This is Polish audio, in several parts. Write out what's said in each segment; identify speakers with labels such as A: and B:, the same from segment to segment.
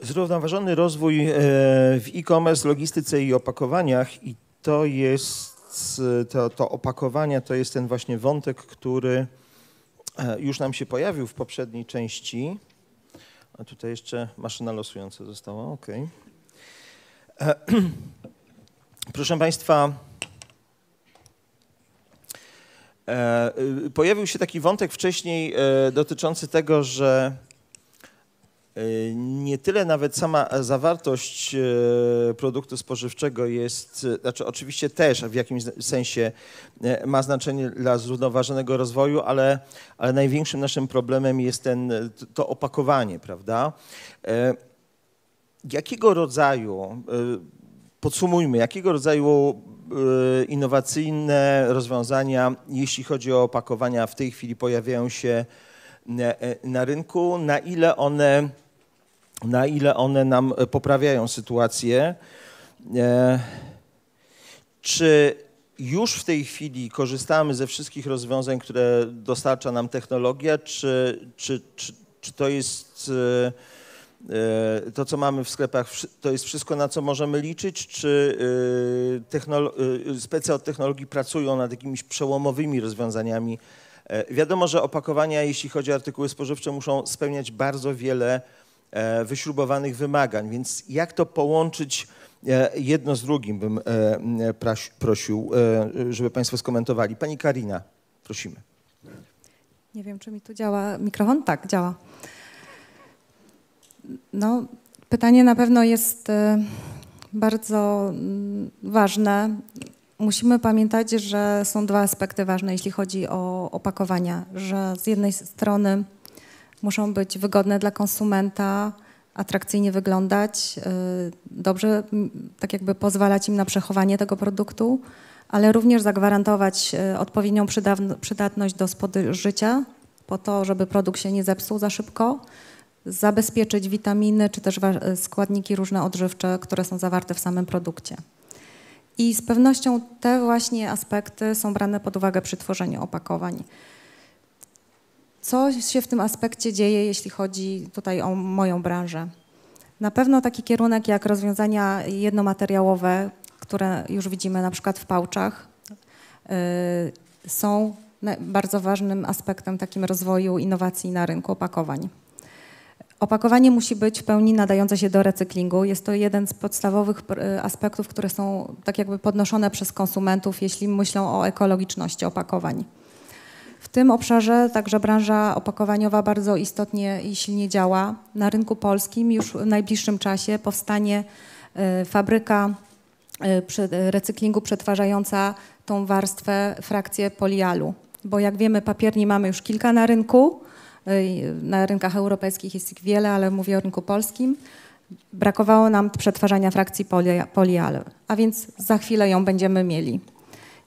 A: Zrównoważony rozwój e, w e-commerce, logistyce i opakowaniach i to jest, to, to opakowania to jest ten właśnie wątek, który e, już nam się pojawił w poprzedniej części. A tutaj jeszcze maszyna losująca została, ok. E, proszę Państwa, y, pojawił się taki wątek wcześniej dotyczący tego, że E, nie tyle nawet sama zawartość e, produktu spożywczego jest, e, znaczy oczywiście też w jakimś sensie ma znaczenie dla zrównoważonego rozwoju, ale, ale największym naszym problemem jest ten, to opakowanie, prawda? Jakiego rodzaju, podsumujmy, jakiego rodzaju innowacyjne rozwiązania, jeśli chodzi o opakowania, w tej chwili pojawiają się na rynku? Na ile one na ile one nam e, poprawiają sytuację. E, czy już w tej chwili korzystamy ze wszystkich rozwiązań, które dostarcza nam technologia, czy, czy, czy, czy to jest e, to, co mamy w sklepach, to jest wszystko, na co możemy liczyć, czy specy od technologii pracują nad jakimiś przełomowymi rozwiązaniami? Wiadomo, że opakowania, jeśli chodzi o artykuły spożywcze, muszą spełniać bardzo wiele E, wyśrubowanych wymagań. Więc jak to połączyć e, jedno z drugim, bym e, prosił, żeby Państwo skomentowali. Pani Karina, prosimy.
B: Nie wiem, czy mi tu działa mikrofon. Tak, działa. No, pytanie na pewno jest bardzo mm, ważne. Musimy pamiętać, że są dwa aspekty ważne, jeśli chodzi o opakowania, że z jednej strony muszą być wygodne dla konsumenta, atrakcyjnie wyglądać, y, dobrze tak jakby pozwalać im na przechowanie tego produktu, ale również zagwarantować y, odpowiednią przydatność do spożycia po to, żeby produkt się nie zepsuł za szybko, zabezpieczyć witaminy czy też y, składniki różne odżywcze, które są zawarte w samym produkcie. I z pewnością te właśnie aspekty są brane pod uwagę przy tworzeniu opakowań co się w tym aspekcie dzieje, jeśli chodzi tutaj o moją branżę. Na pewno taki kierunek jak rozwiązania jednomateriałowe, które już widzimy na przykład w pałczach, y, są bardzo ważnym aspektem takim rozwoju innowacji na rynku opakowań. Opakowanie musi być w pełni nadające się do recyklingu. Jest to jeden z podstawowych y, aspektów, które są tak jakby podnoszone przez konsumentów, jeśli myślą o ekologiczności opakowań. W tym obszarze także branża opakowaniowa bardzo istotnie i silnie działa. Na rynku polskim już w najbliższym czasie powstanie e, fabryka e, e, recyklingu przetwarzająca tą warstwę, frakcję polialu. Bo jak wiemy, papierni mamy już kilka na rynku. Na rynkach europejskich jest ich wiele, ale mówię o rynku polskim. Brakowało nam przetwarzania frakcji polialu, a więc za chwilę ją będziemy mieli.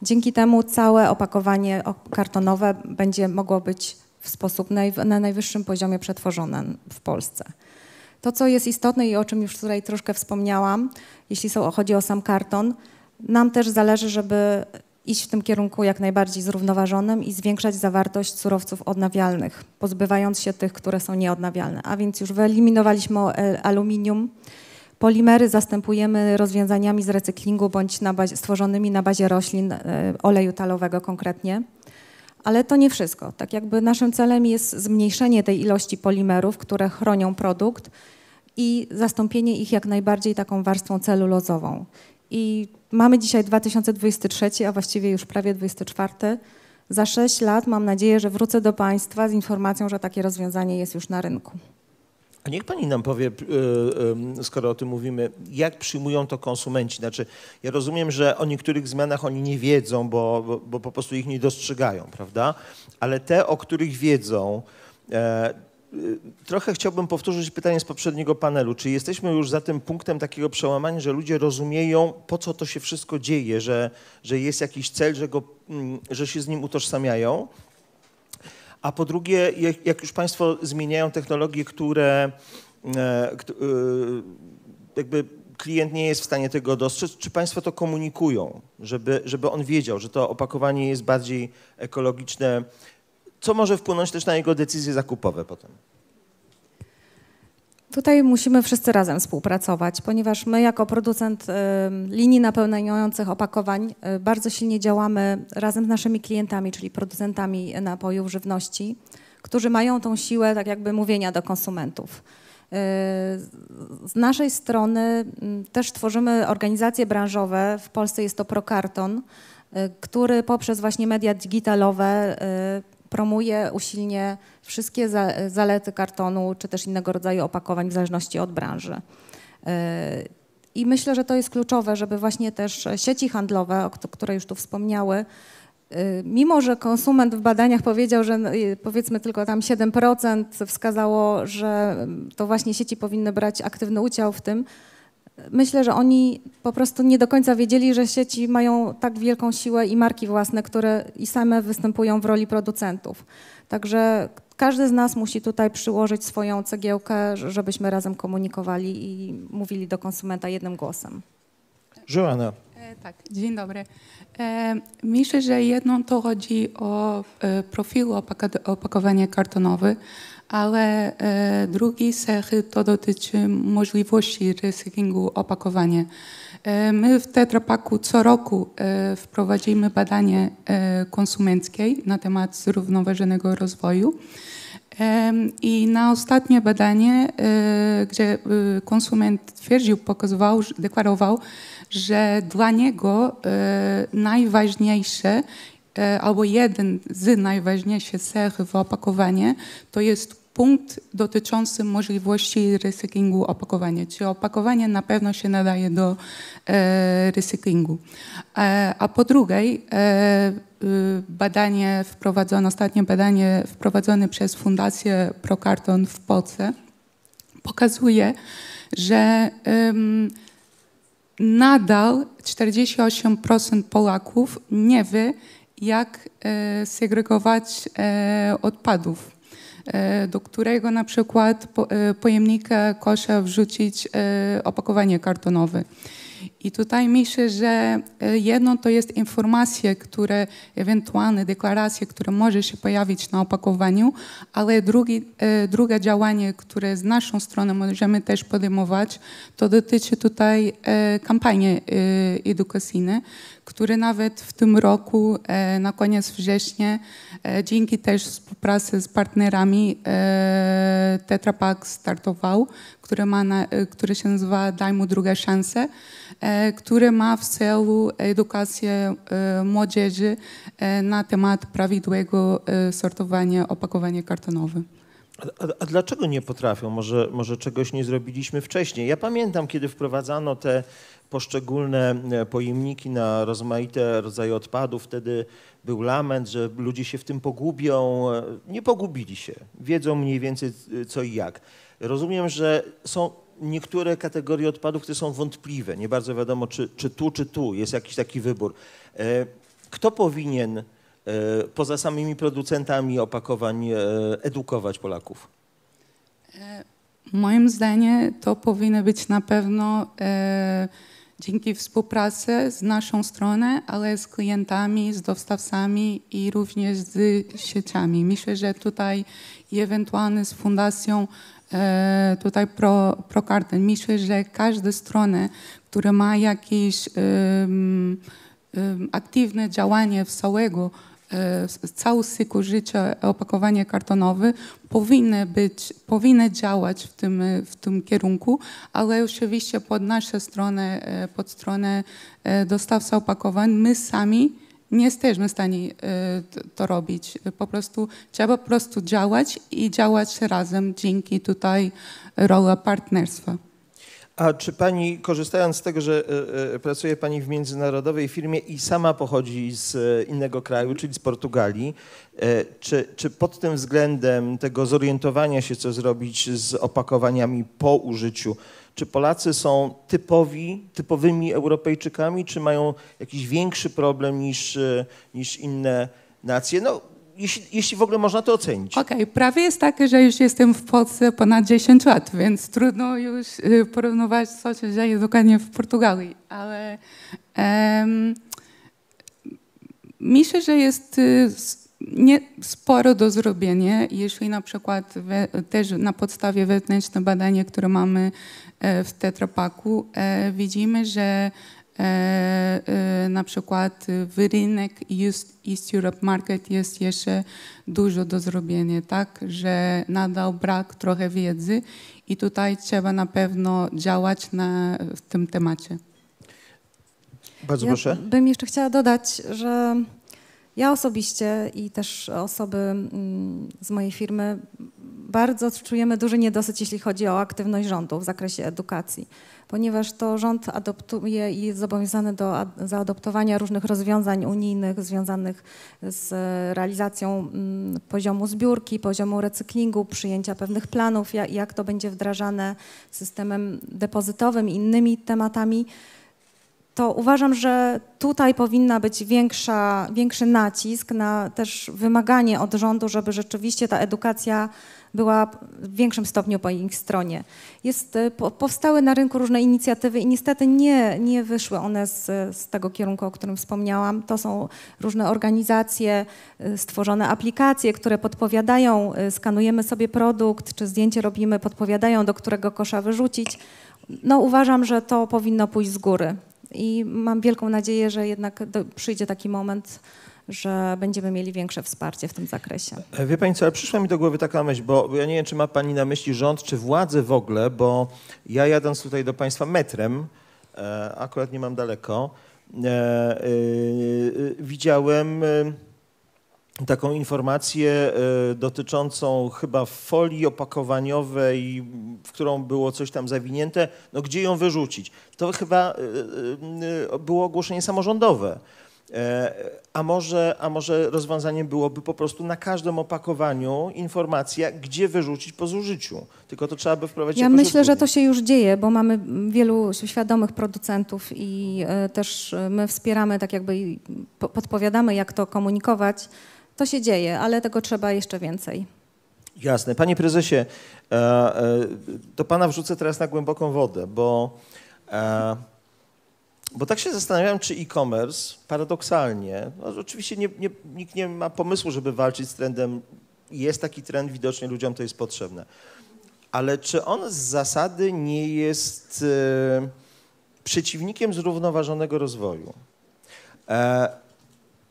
B: Dzięki temu całe opakowanie kartonowe będzie mogło być w sposób naj, na najwyższym poziomie przetworzone w Polsce. To, co jest istotne i o czym już tutaj troszkę wspomniałam, jeśli są, chodzi o sam karton, nam też zależy, żeby iść w tym kierunku jak najbardziej zrównoważonym i zwiększać zawartość surowców odnawialnych, pozbywając się tych, które są nieodnawialne. A więc już wyeliminowaliśmy aluminium, Polimery zastępujemy rozwiązaniami z recyklingu bądź na bazie, stworzonymi na bazie roślin, e, oleju talowego konkretnie. Ale to nie wszystko. Tak jakby naszym celem jest zmniejszenie tej ilości polimerów, które chronią produkt i zastąpienie ich jak najbardziej taką warstwą celulozową. I mamy dzisiaj 2023, a właściwie już prawie 2024. Za 6 lat mam nadzieję, że wrócę do Państwa z informacją, że takie rozwiązanie jest już na rynku.
A: A niech pani nam powie, e, e, skoro o tym mówimy, jak przyjmują to konsumenci? Znaczy, ja rozumiem, że o niektórych zmianach oni nie wiedzą, bo, bo, bo po prostu ich nie dostrzegają, prawda? Ale te, o których wiedzą, e, trochę chciałbym powtórzyć pytanie z poprzedniego panelu. Czy jesteśmy już za tym punktem takiego przełamania, że ludzie rozumieją, po co to się wszystko dzieje, że, że jest jakiś cel, że, go, mm, że się z nim utożsamiają? A po drugie, jak już Państwo zmieniają technologie, które e, e, jakby klient nie jest w stanie tego dostrzec, czy Państwo to komunikują, żeby, żeby on wiedział, że to opakowanie jest bardziej ekologiczne, co może wpłynąć też na jego decyzje zakupowe potem?
B: Tutaj musimy wszyscy razem współpracować, ponieważ my jako producent y, linii napełniających opakowań y, bardzo silnie działamy razem z naszymi klientami, czyli producentami napojów, żywności, którzy mają tą siłę tak jakby mówienia do konsumentów. Y, z naszej strony mm, też tworzymy organizacje branżowe, w Polsce jest to Prokarton, który poprzez właśnie media digitalowe promuje usilnie wszystkie zalety kartonu czy też innego rodzaju opakowań w zależności od branży. Y, I myślę, że to jest kluczowe, żeby właśnie też sieci handlowe, o które już tu wspomniały, y, mimo że konsument w badaniach powiedział, że y, powiedzmy tylko tam 7% wskazało, że to właśnie sieci powinny brać aktywny udział w tym, Myślę, że oni po prostu nie do końca wiedzieli, że sieci mają tak wielką siłę i marki własne, które i same występują w roli producentów. Także każdy z nas musi tutaj przyłożyć swoją cegiełkę, żebyśmy razem
C: komunikowali i mówili do konsumenta jednym głosem. Joanna. E, tak, dzień dobry. E, myślę, że jedno to chodzi o e, profil opakowanie kartonowe ale e, drugi cechy to dotyczy możliwości recyklingu opakowania. E, my w Tetrapaku co roku e, wprowadzimy badanie konsumenckie na temat zrównoważonego rozwoju. I na ostatnie badanie, gdzie konsument twierdził, pokazywał, deklarował, że dla niego najważniejsze albo jeden z najważniejszych cech w opakowaniu to jest punkt dotyczący możliwości recyklingu opakowania. Czy opakowanie na pewno się nadaje do e, recyklingu. E, a po drugiej, e, y, badanie wprowadzone, ostatnie badanie wprowadzone przez Fundację Prokarton w Polsce pokazuje, że nadal 48% Polaków nie wie, jak e, segregować e, odpadów E, do którego na przykład e, pojemnika kosza wrzucić e, opakowanie kartonowe. I tutaj myślę, że e, jedno to jest informacje, które, ewentualne deklaracje, które może się pojawić na opakowaniu, ale drugi, e, drugie działanie, które z naszą strony możemy też podejmować, to dotyczy tutaj e, kampanii edukacyjnej, które nawet w tym roku, na koniec września, dzięki też współpracy z partnerami Tetra Pak startował, który, ma na, e, który się nazywa Daj mu drugą szansę, e, który ma w celu edukację e, młodzieży na temat prawidłowego sortowania opakowania kartonowych.
A: A, a, dlaczego nie potrafią? Może, może czegoś nie zrobiliśmy wcześniej? Ja pamiętam, kiedy wprowadzano te poszczególne pojemniki na rozmaite rodzaje odpadów, wtedy był lament, że ludzie się w tym pogubią. Nie pogubili się, wiedzą mniej więcej co i jak. Rozumiem, że są niektóre kategorie odpadów, które są wątpliwe. Nie bardzo wiadomo, czy, czy tu, czy tu jest jakiś taki wybór. E, kto powinien e, poza samymi producentami opakowań e, edukować Polaków?
C: Moim zdaniem to powinno być na pewno dzięki współpracy z naszą stroną, ale z klientami, z dostawcami i również z sieciami. Myślę, że tutaj i ewentualnie z fundacją E, tutaj pro, pro kartę. Myślę, że każda strona, która ma jakieś um, um, aktywne działanie w całego, e, cały cykl życia opakowania kartonowe powinny być, powinny działać w tym, w tym kierunku, ale oczywiście pod naszą stronę, e, pod stronę dostawca opakowań, my sami nie jesteśmy w stanie y, to robić. Po prostu trzeba po prostu działać i działać razem dzięki tutaj rola partnerstwa.
A: A czy pani, korzystając z tego, że y, y, pracuje pani w międzynarodowej firmie i sama pochodzi z innego kraju, czyli z Portugalii, czy, czy pod tym względem tego zorientowania się, co zrobić z opakowaniami po użyciu, czy Polacy są typowi, typowymi Europejczykami, czy mają jakiś większy problem niż, e, niż inne nacje? No, jeśli, jeśli, w ogóle można to ocenić.
C: Okej, okay, prawie jest tak, że już jestem w Polsce ponad 10 lat, więc trudno już e, porównywać, co się dzieje dokładnie w Portugalii, ale um, myślę, że jest e, nie, sporo do zrobienia. Jeśli na przykład we, też na podstawie wewnętrzne badania, które mamy e, w Tetrapaku, e, widzimy, że e, na przykład w rynek East Europe Market jest jeszcze dużo do zrobienia, tak, że nadal brak trochę wiedzy i tutaj trzeba na pewno działać na, w tym temacie. Bardzo ja proszę. Bym
B: jeszcze chciała dodać, że ja osobiście i też osoby mm, z mojej firmy bardzo czujemy duży niedosyt, jeśli chodzi o aktywność rządu w zakresie edukacji, ponieważ to rząd adoptuje i jest zobowiązany do zaadoptowania różnych rozwiązań unijnych związanych z realizacją mm, poziomu zbiórki, poziomu recyklingu, przyjęcia pewnych planów, jak to będzie wdrażane systemem depozytowym i innymi tematami to uważam, że tutaj powinna być większa, większy nacisk na też wymaganie od rządu, żeby rzeczywiście ta edukacja była w większym stopniu po ich stronie. Jest, y, powstały na rynku różne inicjatywy i niestety nie, nie wyszły one z, z tego kierunku, o którym wspomniałam. To są różne organizacje, y, stworzone aplikacje, które podpowiadają, y, skanujemy sobie produkt, czy zdjęcie robimy, podpowiadają, do którego kosza wyrzucić. No uważam, że to powinno pójść z góry. I mam wielką nadzieję, że jednak do, przyjdzie taki moment, że będziemy mieli większe wsparcie w tym zakresie.
A: E, wie Pani co, ale przyszła mi do głowy taka myśl, bo ja nie wiem, czy ma Pani na myśli rząd, czy władzę w ogóle, bo ja jadąc tutaj do Państwa metrem, e, akurat nie mam daleko, e, widziałem taką informację e, dotyczącą chyba folii opakowaniowej, w którą było coś tam zawinięte, no gdzie ją wyrzucić. To chyba e, e, było ogłoszenie samorządowe. A może, a może rozwiązaniem byłoby po prostu na każdym opakowaniu informacja, gdzie wyrzucić po zużyciu. Tylko to trzeba by wprowadzić. Ja myślę, że to
B: się już dzieje, bo mamy wielu świadomych producentów i też my wspieramy, tak jakby podpowiadamy, jak to komunikować to się dzieje, ale tego trzeba jeszcze więcej.
A: Jasne. Panie prezesie, do e, e, pana wrzucę teraz na głęboką wodę, bo, e, bo tak się zastanawiam, czy e-commerce paradoksalnie, no, oczywiście nie, nie, nikt nie ma pomysłu, żeby walczyć z trendem, jest taki trend, widocznie ludziom to jest potrzebne, ale czy on z zasady nie jest przeciwnikiem zrównoważonego rozwoju?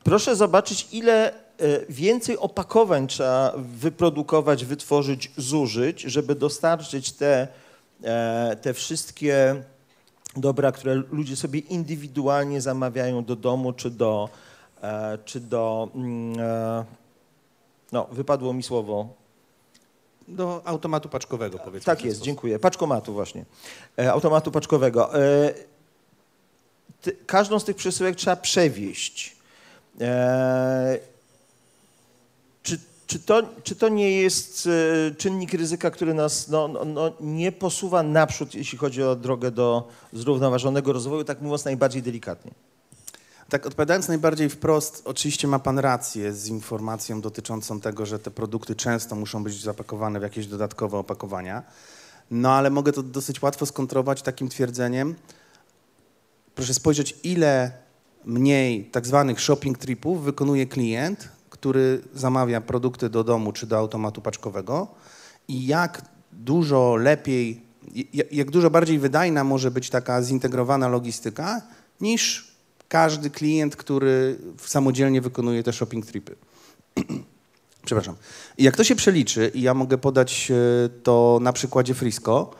A: Proszę zobaczyć, ile Y, więcej opakowań trzeba wyprodukować, wytworzyć, zużyć, żeby dostarczyć te, e, te wszystkie dobra, które ludzie sobie indywidualnie zamawiają do domu czy do, e, czy do mm, e, no, wypadło mi słowo. Do automatu paczkowego, powiedzmy. Tak jest, dziękuję. Paczkomatu właśnie. Automatu paczkowego. Każdą z tych przesyłek trzeba przewieźć czy to, czy to nie jest e, czynnik ryzyka, który nas no, no, no, nie posuwa naprzód, jeśli chodzi o drogę do zrównoważonego rozwoju, tak mówiąc najbardziej delikatnie?
D: Tak, odpowiadając najbardziej wprost, oczywiście ma Pan rację z informacją dotyczącą tego, że te produkty często muszą być zapakowane w jakieś dodatkowe opakowania. No ale mogę to dosyć łatwo skontrować takim twierdzeniem. Proszę spojrzeć, ile mniej tak zwanych shopping tripów wykonuje klient który zamawia produkty do domu czy do automatu paczkowego i jak dużo lepiej, jak dużo bardziej wydajna może być taka zintegrowana logistyka niż każdy klient, który samodzielnie wykonuje te shopping tripy. Przepraszam. jak to się przeliczy, i ja mogę podać e, to na przykładzie Frisco,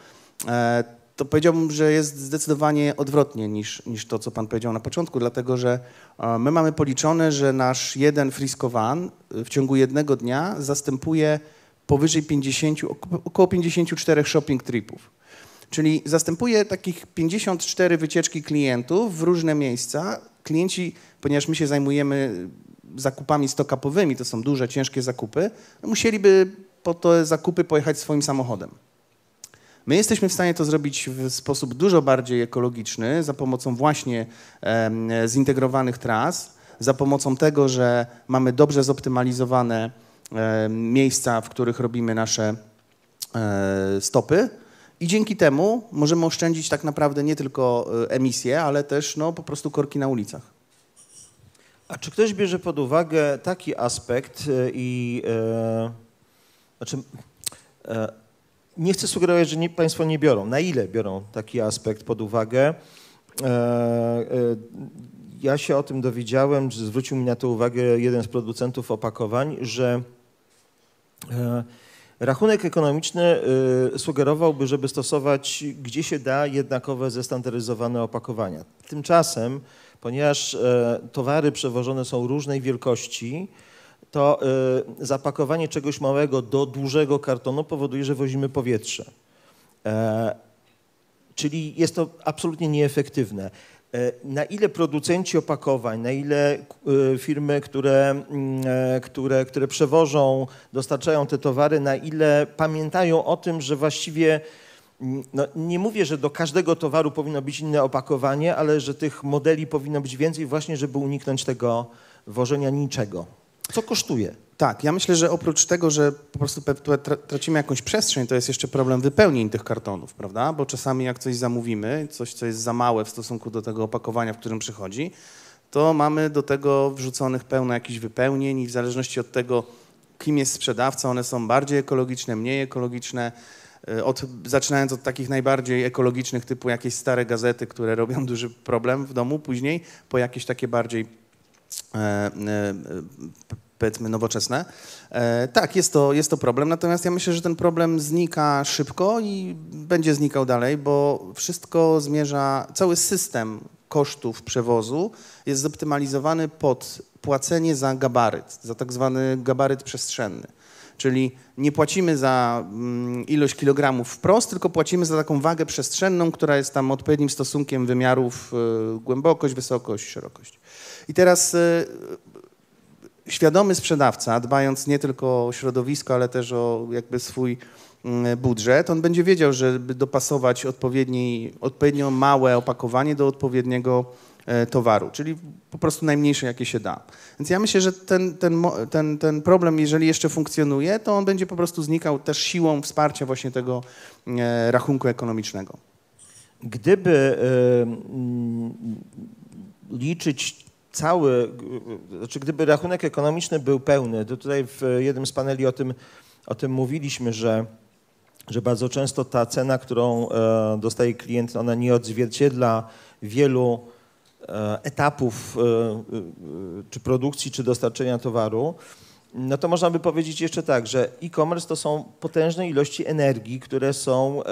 D: e, to powiedziałbym, że jest zdecydowanie odwrotnie niż, niż to, co Pan powiedział na początku, dlatego że e, my mamy policzone, że nasz jeden Frisco Van e, w ciągu jednego dnia zastępuje powyżej 50, około 54 shopping tripów. Czyli zastępuje takich 54 wycieczki klientów w różne miejsca. Klienci, ponieważ my się zajmujemy zakupami stokapowymi, to są duże, ciężkie zakupy, musieliby po te zakupy pojechać swoim samochodem. My jesteśmy w stanie to zrobić w sposób dużo bardziej ekologiczny, za pomocą właśnie zintegrowanych tras, za pomocą tego, że mamy dobrze zoptymalizowane miejsca, w których robimy nasze e, stopy. I dzięki temu możemy oszczędzić tak naprawdę nie tylko e, emisję, ale też no, po prostu korki na ulicach.
A: A czy ktoś bierze pod uwagę taki aspekt e, i znaczy, nie chcę sugerować, że nie, Państwo nie biorą. Na ile biorą taki aspekt pod uwagę? E, e, ja się o tym dowiedziałem, że zwrócił mi na to uwagę jeden z producentów opakowań, że e, rachunek ekonomiczny sugerowałby, żeby stosować gdzie się da jednakowe zestandaryzowane opakowania. Tymczasem, ponieważ towary przewożone są różnej wielkości, to y, zapakowanie czegoś małego do dużego kartonu powoduje, że wozimy powietrze. E, czyli jest to absolutnie nieefektywne. E, na ile producenci opakowań, na ile y, firmy, które, mm, e, które, które przewożą, dostarczają te towary, na ile pamiętają o tym, że właściwie mm, no, nie mówię, że do każdego towaru powinno być inne opakowanie, ale że tych modeli powinno być więcej właśnie, żeby uniknąć tego wożenia niczego. Co kosztuje? Tak, ja myślę, że oprócz tego,
D: że po prostu tracimy jakąś przestrzeń, to jest jeszcze problem wypełnień tych kartonów, prawda? Bo czasami jak coś zamówimy, coś, co jest za małe w stosunku do tego opakowania, w którym przychodzi, to mamy do tego wrzuconych pełno jakichś wypełnień i w zależności od tego, kim jest sprzedawca, one są bardziej ekologiczne, mniej ekologiczne. E, od, zaczynając od takich najbardziej ekologicznych, typu jakieś stare gazety, które robią duży problem w domu, później po jakieś takie bardziej E, e, powiedzmy nowoczesne. E, tak, jest to, jest to problem, natomiast ja myślę, że ten problem znika szybko i będzie znikał dalej, bo wszystko zmierza, cały system kosztów przewozu jest zoptymalizowany pod płacenie za gabaryt, za tak zwany gabaryt przestrzenny. Czyli nie płacimy za mm, ilość kilogramów wprost, tylko płacimy za taką wagę przestrzenną, która jest tam odpowiednim stosunkiem wymiarów y, głębokość, wysokość, szerokość. I teraz y, świadomy sprzedawca, dbając nie tylko o środowisko, ale też o jakby swój mm, budżet, on będzie wiedział, żeby dopasować odpowiednio małe opakowanie do odpowiedniego E, towaru, czyli po prostu najmniejsze, jakie się da. Więc ja myślę, że ten, ten, ten, ten problem, jeżeli jeszcze funkcjonuje, to
A: on będzie po prostu znikał
D: też siłą wsparcia właśnie tego e, rachunku ekonomicznego.
A: Gdyby e, mm, liczyć cały, znaczy gdyby rachunek ekonomiczny był pełny, to tutaj w jednym z paneli o tym, o tym mówiliśmy, że że bardzo często ta cena, którą dostaje klient, ona nie odzwierciedla wielu E, etapów e, e, czy produkcji, czy dostarczenia towaru, no to można by powiedzieć jeszcze tak, że e-commerce to są potężne ilości energii, które są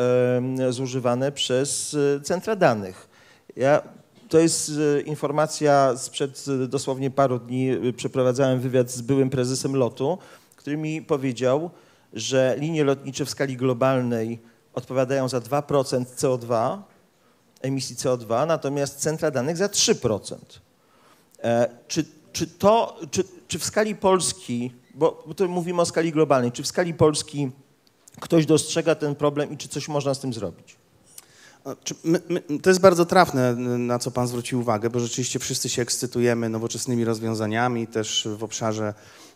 A: zużywane przez centra danych. Ja, to jest informacja sprzed dosłownie paru dni. Przeprowadzałem wywiad z byłym prezesem lotu, który mi powiedział, że linie lotnicze w skali globalnej odpowiadają za 2% CO2, emisji CO2, natomiast centra danych za 3%. E, czy, czy to, czy, czy w skali Polski, bo, bo mówimy o skali globalnej, czy w skali Polski ktoś dostrzega ten problem i czy coś można z tym zrobić?
D: My, my, to jest bardzo trafne, na co Pan zwrócił uwagę, bo rzeczywiście wszyscy się ekscytujemy nowoczesnymi rozwiązaniami, też w obszarze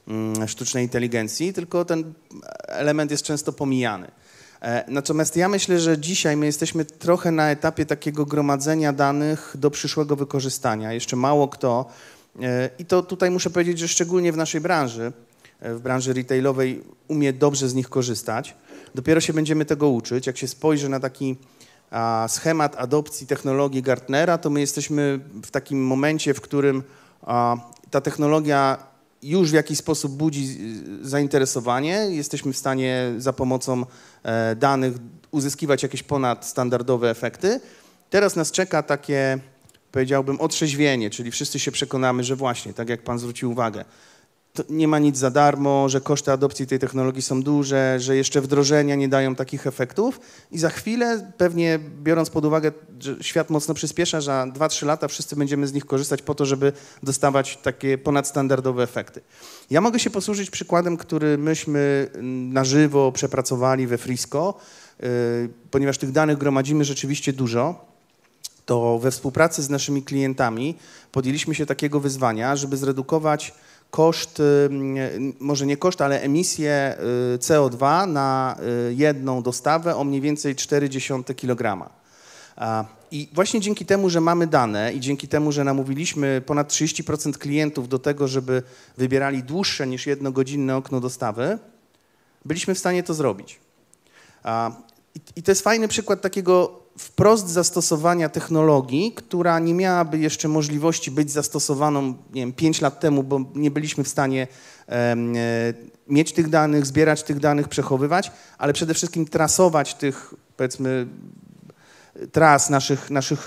D: mm, sztucznej inteligencji, tylko ten element jest często pomijany. E, natomiast ja myślę, że dzisiaj my jesteśmy trochę na etapie takiego gromadzenia danych do przyszłego wykorzystania. Jeszcze mało kto, e, i to tutaj muszę powiedzieć, że szczególnie w naszej branży, e, w branży retailowej, umie dobrze z nich korzystać. Dopiero się będziemy tego uczyć. Jak się spojrzy na taki schemat adopcji technologii Gartnera, to my jesteśmy w takim momencie, w którym ta technologia już w jakiś sposób budzi zainteresowanie. Jesteśmy w stanie za pomocą e, danych uzyskiwać jakieś ponadstandardowe efekty. Teraz nas czeka takie, powiedziałbym, otrzeźwienie, czyli wszyscy się przekonamy, że właśnie, tak jak Pan zwrócił uwagę, nie ma nic za darmo, że koszty adopcji tej technologii są duże, że jeszcze wdrożenia nie dają takich efektów i za chwilę, pewnie biorąc pod uwagę, że świat mocno przyspiesza, że 2-3 lata wszyscy będziemy z nich korzystać po to, żeby dostawać takie ponadstandardowe efekty. Ja mogę się posłużyć przykładem, który myśmy na żywo przepracowali we Frisco, y, ponieważ tych danych gromadzimy rzeczywiście dużo to we współpracy z naszymi klientami podjęliśmy się takiego wyzwania, żeby zredukować koszt, y, może nie koszt, ale emisję y, CO2 na y, jedną dostawę o mniej więcej 0,4 kg. I właśnie dzięki temu, że mamy dane i dzięki temu, że namówiliśmy ponad 30% klientów do tego, żeby wybierali dłuższe niż jednogodzinne okno dostawy, byliśmy w stanie to zrobić. I to jest fajny przykład takiego wprost zastosowania technologii, która nie miałaby jeszcze możliwości być zastosowaną, nie wiem, 5 lat temu, bo nie byliśmy w stanie e, mieć tych danych, zbierać tych danych, przechowywać, ale przede wszystkim trasować tych, powiedzmy, tras naszych, naszych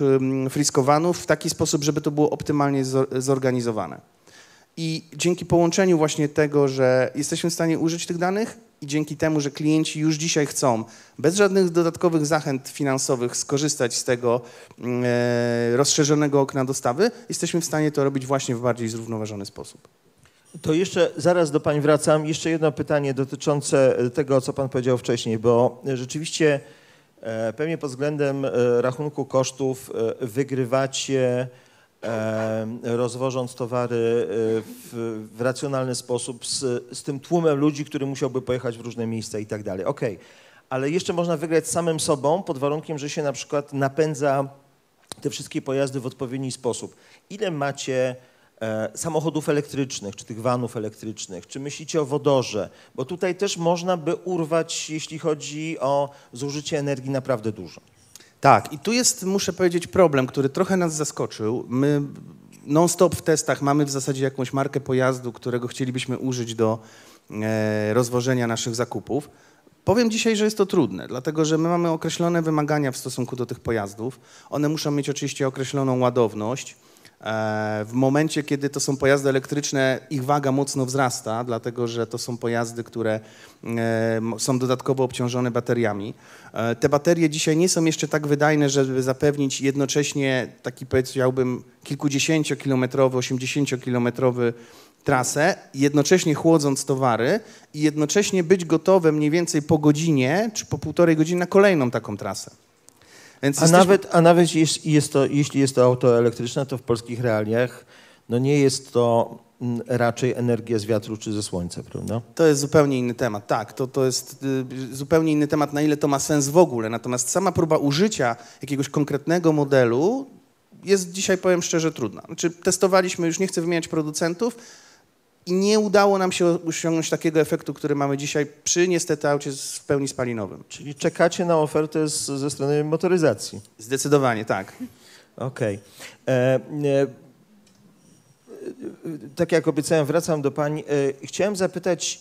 D: friskowanów w taki sposób, żeby to było optymalnie zorganizowane. I dzięki połączeniu właśnie tego, że jesteśmy w stanie użyć tych danych, i dzięki temu, że klienci już dzisiaj chcą bez żadnych dodatkowych zachęt finansowych skorzystać z tego mm, e, rozszerzonego okna dostawy, jesteśmy w stanie to robić właśnie
A: w bardziej zrównoważony sposób. To jeszcze zaraz do Pani wracam. Jeszcze jedno pytanie dotyczące tego, co Pan powiedział wcześniej, bo rzeczywiście e, pewnie pod względem e, rachunku kosztów e, wygrywacie E, rozwożąc towary e, w, w racjonalny sposób z, z, tym tłumem ludzi, który musiałby pojechać w różne miejsca i tak dalej. Okej, okay. ale jeszcze można wygrać samym sobą pod warunkiem, że się na przykład napędza te wszystkie pojazdy w odpowiedni sposób. Ile macie e, samochodów elektrycznych, czy tych vanów elektrycznych, czy myślicie o wodorze, bo tutaj też można by urwać, jeśli chodzi o zużycie energii, naprawdę dużo.
D: Tak, i tu jest, muszę powiedzieć, problem, który trochę nas zaskoczył. My non-stop w testach mamy w zasadzie jakąś markę pojazdu, którego chcielibyśmy użyć do e, rozwożenia naszych zakupów. Powiem dzisiaj, że jest to trudne, dlatego że my mamy określone wymagania w stosunku do tych pojazdów. One muszą mieć oczywiście określoną ładowność E, w momencie, kiedy to są pojazdy elektryczne, ich waga mocno wzrasta, dlatego że to są pojazdy, które e, są dodatkowo obciążone bateriami. E, te baterie dzisiaj nie są jeszcze tak wydajne, żeby zapewnić jednocześnie taki, powiedziałbym, kilkudziesięciokilometrowy, osiemdziesięciokilometrowy trasę, jednocześnie chłodząc towary i jednocześnie być gotowe mniej więcej po godzinie czy po półtorej godziny na kolejną taką trasę. Więc a, nawet,
A: a nawet jest, jest to, jeśli jest to auto elektryczne, to w polskich realiach no nie jest to mm, raczej energia z wiatru czy ze słońca, prawda? To jest zupełnie inny temat,
D: tak. To, to jest y, zupełnie inny temat, na ile to ma sens w ogóle. Natomiast sama próba użycia jakiegoś konkretnego modelu jest dzisiaj, powiem szczerze, trudna. Znaczy, testowaliśmy, już nie chcę wymieniać producentów, i nie udało nam się osiągnąć takiego efektu, który mamy dzisiaj
A: przy niestety aucie w pełni spalinowym. Czyli czekacie na ofertę z, ze strony motoryzacji? Zdecydowanie, tak. Okej. Okay. E, e, e, tak jak obiecałem, wracam do pani. E, chciałem zapytać,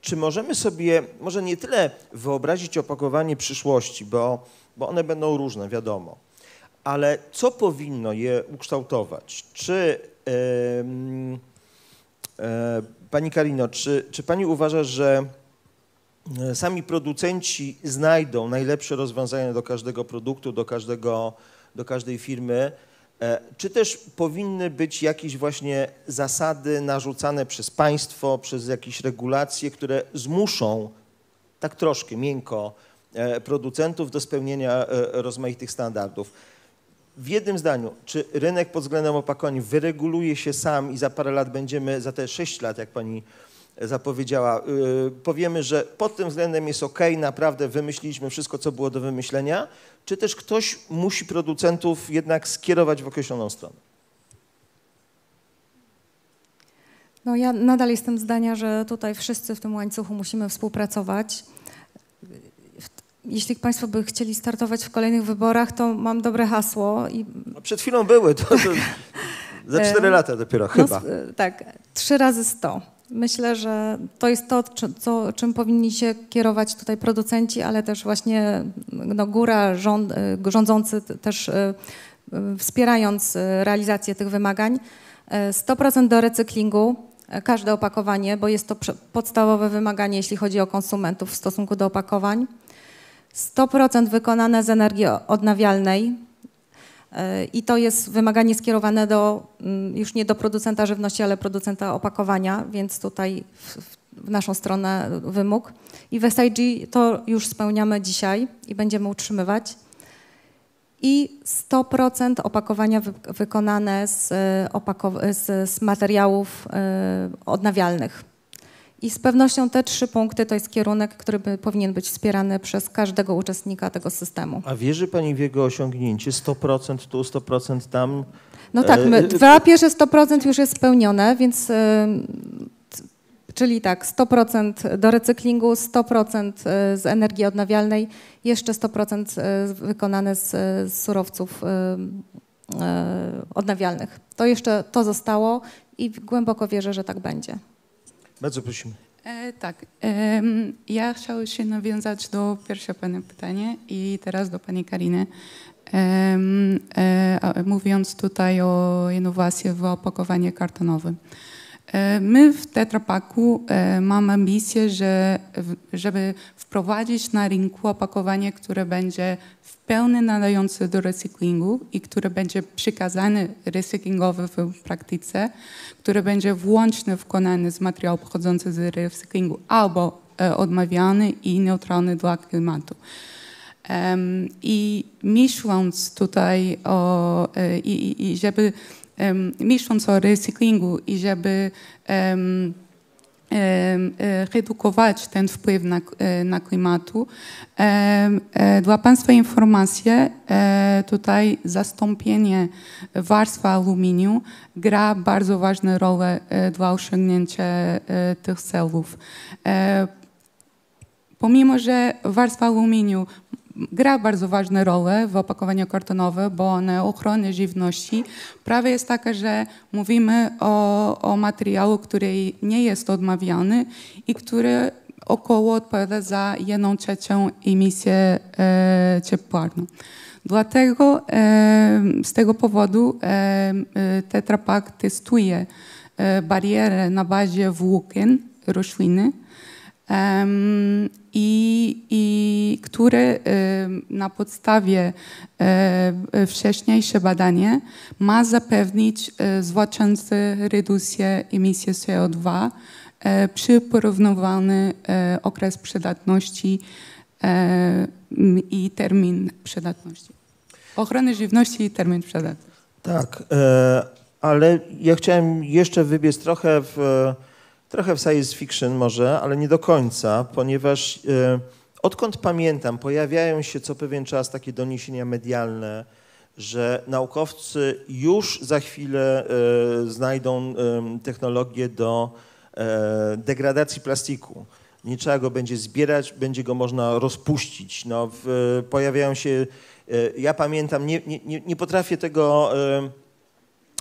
A: czy możemy sobie, może nie tyle wyobrazić opakowanie przyszłości, bo, bo one będą różne, wiadomo, ale co powinno je ukształtować? Czy... E, E, pani Karino, czy, czy Pani uważa, że e, sami producenci znajdą najlepsze rozwiązania do każdego produktu, do, każdego, do każdej firmy? E, czy też powinny być jakieś właśnie zasady narzucane przez państwo, przez jakieś regulacje, które zmuszą tak troszkę miękko producentów do spełnienia rozmaitych standardów? w jednym zdaniu, czy rynek pod względem opakowań wyreguluje się sam i za parę lat będziemy, za te 6 lat, jak pani e, zapowiedziała, yy, powiemy, że pod tym względem jest ok, naprawdę wymyśliliśmy wszystko, co było do wymyślenia, czy też ktoś musi producentów jednak skierować w określoną stronę?
B: No ja nadal jestem zdania, że tutaj wszyscy w tym łańcuchu musimy współpracować jeśli Państwo by chcieli startować w kolejnych wyborach, to mam dobre hasło. I...
A: No przed chwilą były, to, to za cztery lata dopiero, no,
B: chyba. No, tak, trzy razy sto. Myślę, że to jest to, czy, co, czym powinni się kierować tutaj producenci, ale też właśnie no, góra, rząd, y, rządzący też y, y, wspierając realizację tych wymagań. 100% do recyklingu, każde opakowanie, bo jest to podstawowe wymaganie, jeśli chodzi o konsumentów w stosunku do opakowań. 100% wykonane z energii odnawialnej. E, I to jest wymaganie skierowane do, mm, już nie do producenta żywności, ale producenta opakowania, więc tutaj w, w naszą stronę wymóg. I w SIG to już spełniamy dzisiaj i będziemy utrzymywać. I 100% opakowania wy, wykonane z, e, z, z materiałów y, odnawialnych. I z pewnością te trzy punkty to jest kierunek, który by, powinien być wspierany przez każdego uczestnika tego systemu.
A: A wierzy Pani w jego osiągnięcie? 100% tu, 100% tam? No tak, e, my, e, dwa
B: pierwsze 100% już jest spełnione, więc yy, czyli tak, 100% do recyklingu, 100% z energii odnawialnej, jeszcze 100% wykonane z, z surowców yy, odnawialnych. To jeszcze to zostało
C: i głęboko wierzę, że tak będzie.
A: Bardzo prosimy. E,
C: tak. E, ja chciałabym się nawiązać do pierwszego pana pytania i teraz do Pani Kariny. E, mówiąc tutaj o innowacji w opakowaniu kartonowym. E, my w Tetrapaku e, mamy ambicję, że, żeby wprowadzić na rynku opakowanie, które będzie w pełni nadające do recyklingu i które będzie przykazane recyklingowe w praktyce, które będzie włącznie wykonane z materiału pochodzącego z recyklingu albo e, odmawiany i neutralny dla klimatu. I myśląc tutaj o, i, i żeby myśląc o recyklingu i żeby e, redukować ten wpływ na, e, na klimatu. E, dla Państwa informacje, tutaj zastąpienie warstwy aluminium gra bardzo ważną rolę dla osiągnięcia tych celów. Pomimo, że warstwa aluminium gra bardzo ważną rolę w opakowaniu kartonowym, bo na ochronę żywności prawie jest taka, że mówimy o, o materiału, który nie jest odmawiany i który około odpowiada za jedną trzecią emisję e, cieplarną. Dlatego e, z tego powodu e, e Tetra Pak testuje e, barierę na bazie włókien rośliny, i, i który na podstawie e, wcześniejsze badanie ma zapewnić e, zwłaszcza redukcję emisji CO2 e, przy porównywany okres przydatności i termin przydatności. Ochrony żywności i termin przydatności. Tak,
A: ale ja chciałem jeszcze wybiec trochę w trochę w science fiction może, ale nie do końca, ponieważ e, odkąd pamiętam, pojawiają się co pewien czas takie doniesienia medialne, że naukowcy już za chwilę e, znajdą technologię do e, degradacji plastiku. Nie trzeba go będzie zbierać, będzie go można rozpuścić. No, w, pojawiają się, ja pamiętam, nie, nie, nie potrafię tego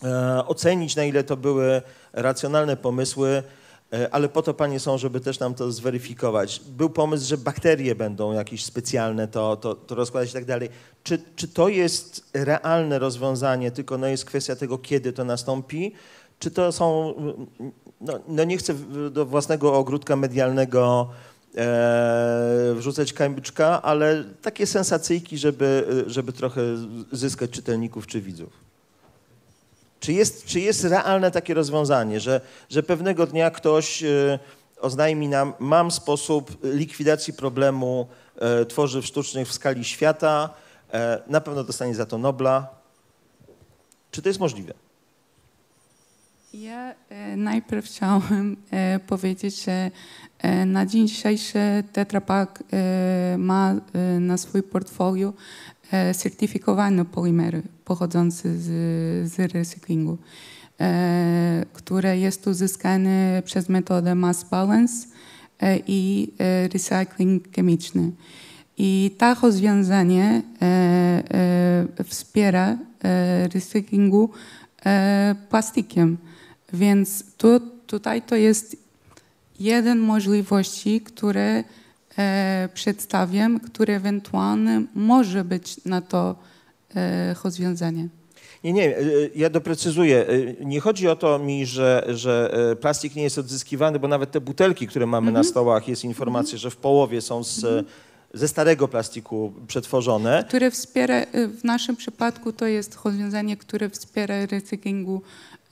A: e, ocenić, na ile to były racjonalne pomysły. E, ale po to panie są, żeby też nam to zweryfikować. Był pomysł, że bakterie będą jakieś specjalne, to, to, to rozkładać i tak dalej. Czy, czy to jest realne rozwiązanie, tylko no jest kwestia tego, kiedy to nastąpi? Czy to są, no, no nie chcę do własnego ogródka medialnego e, wrzucać kamyczka, ale takie sensacyjki, żeby, żeby trochę zyskać czytelników czy widzów. Czy jest, czy jest realne takie rozwiązanie, że, że pewnego dnia ktoś e, oznajmi nam, mam sposób likwidacji problemu e, tworzyw sztucznych w skali świata, e, na pewno dostanie za to Nobla. Czy to jest możliwe?
C: Ja najpierw chciałabym powiedzieć, że na dzień dzisiejszy Tetra Pak ma na swoim portfolio E, certyfikowano polimery pochodzące z, z recyklingu, e, które jest uzyskane przez metodę mass balance e, i recykling chemiczny. I to rozwiązanie wspiera recyklingu plastikiem. Więc tu, tutaj to jest jeden możliwości, które E, przedstawiam, które ewentualnie może być na to e, rozwiązanie.
A: Nie, nie, e, ja doprecyzuję. Nie chodzi o to mi, że, że plastik nie jest odzyskiwany, bo nawet te butelki, które mamy na mhm. stołach, jest mhm. informacja, że w połowie są z, mhm. ze starego plastiku przetworzone. Które
C: wspiera, w naszym przypadku to jest rozwiązanie, które wspiera recyklingu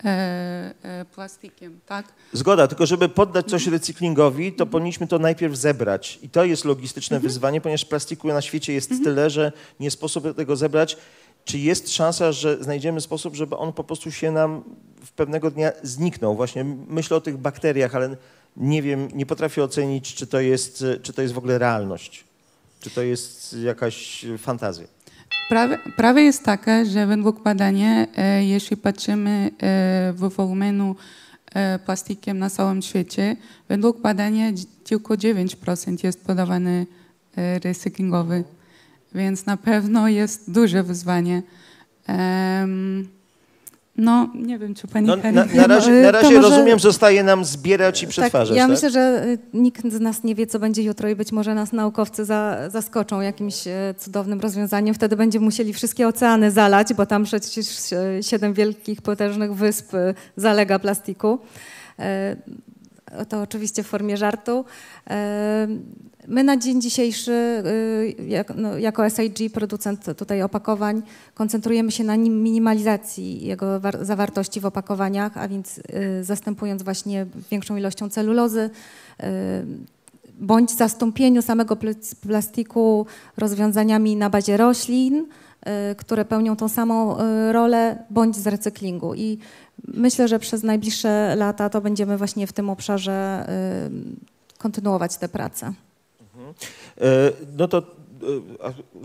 C: E, e, plastikiem, tak?
A: Zgoda, tylko żeby poddać coś mhm. recyklingowi, to mhm. powinniśmy to najpierw zebrać. I to jest logistyczne mhm. wyzwanie, ponieważ plastiku na świecie jest tyle, że nie sposób tego zebrać. Czy jest szansa, że znajdziemy sposób, żeby on po prostu się nam w pewnego dnia zniknął? Właśnie myślę o tych bakteriach, ale nie wiem, nie potrafię ocenić, czy to jest, czy to jest w ogóle realność, czy to jest jakaś fantazja.
C: Prawie, prawie jest takie, że według badania, e, jeśli patrzymy e, w wolumenu e, plastikiem na całym świecie, według badania tylko 9% jest podawany e, recyklingowy. Więc na pewno jest duże wyzwanie. No, nie wiem, czy pani no, na, na, razie, no, na razie może, rozumiem,
A: zostaje nam zbierać i tak, przetwarzać. Tak, ja tak? myślę,
B: że y, nikt z nas nie wie, co będzie jutro i być może nas naukowcy za, zaskoczą jakimś y, cudownym rozwiązaniem. Wtedy będziemy musieli wszystkie oceany zalać, bo tam przecież y, siedem wielkich, potężnych wysp zalega plastiku to oczywiście w formie żartu. E, my na dzień dzisiejszy, e, no, jako SIG, producent tutaj opakowań, koncentrujemy się na minimalizacji jego zawartości w opakowaniach, a więc e, zastępując właśnie większą ilością celulozy, bądź zastąpieniu samego plastiku rozwiązaniami na bazie roślin, które pełnią tą samą rolę, bądź z recyklingu. I Myślę, że przez najbliższe lata to będziemy właśnie w tym obszarze y, kontynuować te prace.
A: Mhm. E, no to e,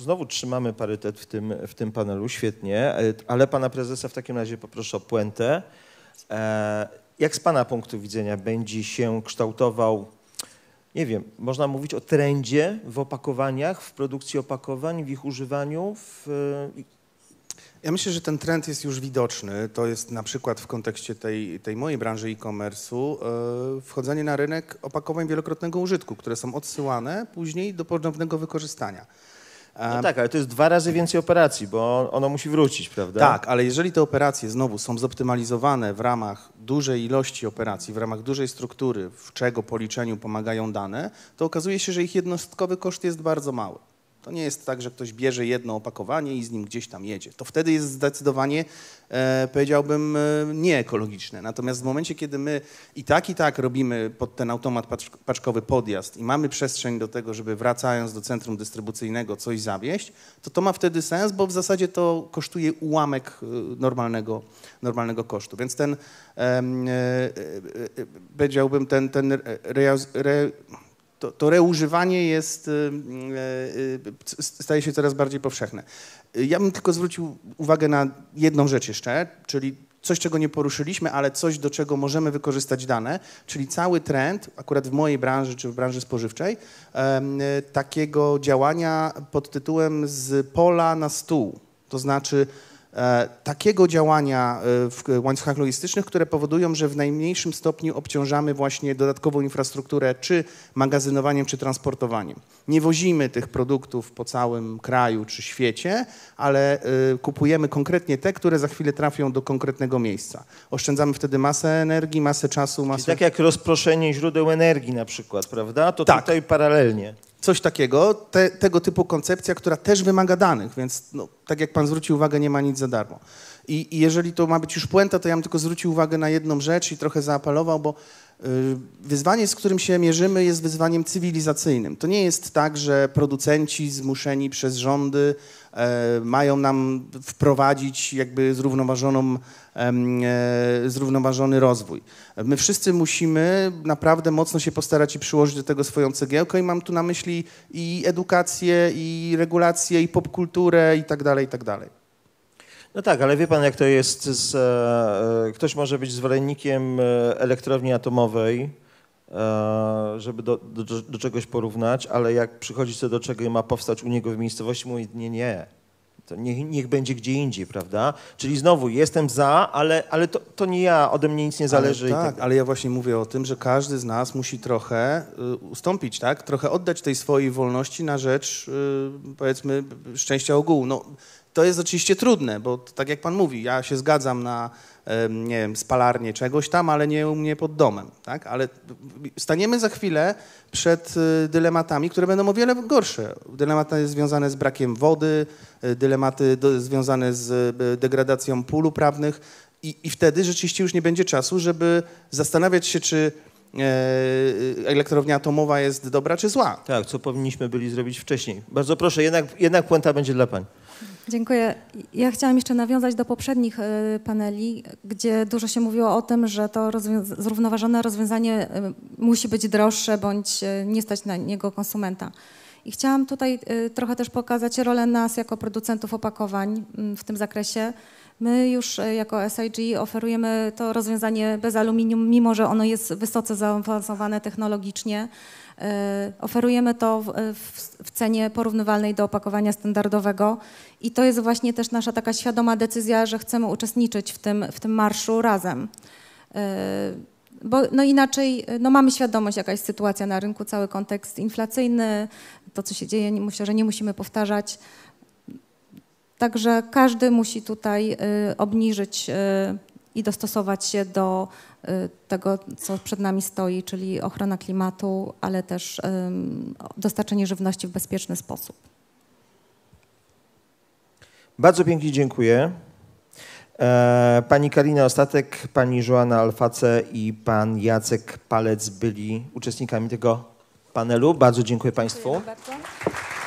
A: znowu trzymamy parytet w tym, w tym panelu, świetnie, e, ale pana prezesa w takim razie poproszę o puentę. Jak z pana punktu widzenia będzie się kształtował, nie wiem, można mówić o trendzie w opakowaniach, w produkcji opakowań, w ich używaniu, w, ja myślę, że ten
D: trend jest już widoczny. To jest na przykład
A: w kontekście tej, tej
D: mojej branży e-commerce'u e, wchodzenie na rynek opakowań wielokrotnego użytku, które są odsyłane później do ponownego wykorzystania. E, no tak, ale to jest dwa razy więcej operacji, bo ono musi wrócić, prawda? Tak, ale jeżeli te operacje znowu są zoptymalizowane w ramach dużej ilości operacji, w ramach dużej struktury, w czego policzeniu pomagają dane, to okazuje się, że ich jednostkowy koszt jest bardzo mały. To nie jest tak, że ktoś bierze jedno opakowanie i z nim gdzieś tam jedzie. To wtedy jest zdecydowanie, e, powiedziałbym, e, nieekologiczne. Natomiast w momencie, kiedy my i tak, i tak robimy pod ten automat paczkowy podjazd i mamy przestrzeń do tego, żeby wracając do centrum dystrybucyjnego coś zawieść, to to ma wtedy sens, bo w zasadzie to kosztuje ułamek e, normalnego, normalnego kosztu. Więc ten, e, e, e, powiedziałbym, ten, ten re, re to, to reużywanie jest, y, y, y, staje się coraz bardziej powszechne. Ja bym tylko zwrócił uwagę na jedną rzecz jeszcze, czyli coś, czego nie poruszyliśmy, ale coś, do czego możemy wykorzystać dane, czyli cały trend, akurat w mojej branży czy w branży spożywczej, takiego działania pod tytułem z pola na stół. To znaczy, E, takiego działania e, w e, łańcuchach logistycznych, które powodują, że w najmniejszym stopniu obciążamy właśnie dodatkową infrastrukturę czy magazynowaniem, czy transportowaniem. Nie wozimy tych produktów po całym kraju czy świecie, ale kupujemy konkretnie te, które za chwilę trafią do konkretnego miejsca. Oszczędzamy wtedy masę energii, masę czasu, masę... Czyli tak
A: jak rozproszenie źródeł energii na przykład, prawda? To tak. tutaj paralelnie
D: coś takiego, te, tego typu koncepcja, która też wymaga danych, więc no, tak jak pan zwrócił uwagę, nie ma nic za darmo. I, I, jeżeli to ma być już puenta, to ja bym tylko zwrócił uwagę na jedną rzecz i trochę zaapelował, bo y, wyzwanie, z którym się mierzymy, jest wyzwaniem cywilizacyjnym. To nie jest tak, że producenci zmuszeni przez rządy y, mają nam wprowadzić jakby zrównoważoną E, zrównoważony rozwój. My wszyscy musimy naprawdę mocno się postarać i przyłożyć do tego swoją cegiełkę i mam tu na myśli i edukację, i regulację, i popkulturę i tak dalej, i tak dalej.
A: No tak, ale wie pan, jak to jest z, e, e, Ktoś może być zwolennikiem elektrowni atomowej, żeby do, do, do, czegoś porównać, ale jak przychodzi co do czego i ma powstać u niego w miejscowości, mówi nie, nie, to niech, niech, będzie gdzie indziej, prawda? Czyli znowu jestem za, ale, ale to, to nie ja, ode mnie nic nie zależy. Ale tak, tak, ale ja właśnie mówię o tym, że każdy z nas musi trochę y, ustąpić, tak? Trochę
D: oddać tej swojej wolności na rzecz, y, powiedzmy, szczęścia ogółu. No, to jest oczywiście trudne, bo tak jak Pan mówi, ja się zgadzam na nie wiem, spalarnię czegoś tam, ale nie u mnie pod domem. Tak? Ale staniemy za chwilę przed y, dylematami, które będą o wiele gorsze. Dylematy związane z brakiem wody, y, dylematy do, związane z y, degradacją pól uprawnych I, i wtedy rzeczywiście już nie będzie czasu, żeby
A: zastanawiać się, czy e, elektrownia atomowa jest dobra czy zła. Tak, co powinniśmy byli zrobić wcześniej. Bardzo proszę, jednak, jednak puenta będzie dla Pani.
B: Dziękuję. Ja chciałam jeszcze nawiązać do poprzednich e, paneli, gdzie dużo się mówiło o tym, że to zrównoważone rozwiązanie e, musi być droższe bądź e, nie stać na niego konsumenta. I chciałam tutaj trochę też pokazać rolę nas jako producentów opakowań mm, w tym zakresie. My już jako SIG oferujemy to rozwiązanie bez aluminium, mimo że ono jest wysoce zaawansowane technologicznie. E, oferujemy to w, e, w, w, cenie porównywalnej do opakowania standardowego i to jest właśnie też nasza taka świadoma decyzja, że chcemy uczestniczyć w tym, w tym marszu razem. E, bo no inaczej no mamy świadomość, jaka jest sytuacja na rynku, cały kontekst inflacyjny, to co się dzieje, myślę, że nie musimy powtarzać. Także każdy musi tutaj obniżyć i dostosować się do Y, tego, co przed nami stoi, czyli ochrona klimatu, ale też dostarczenie żywności w bezpieczny sposób.
A: Bardzo pięknie dziękuję. E, pani Karina Ostatek, pani Joanna Alface i pan Jacek Palec byli uczestnikami tego panelu. Bardzo dziękuję, dziękuję Państwu.
C: Bardzo.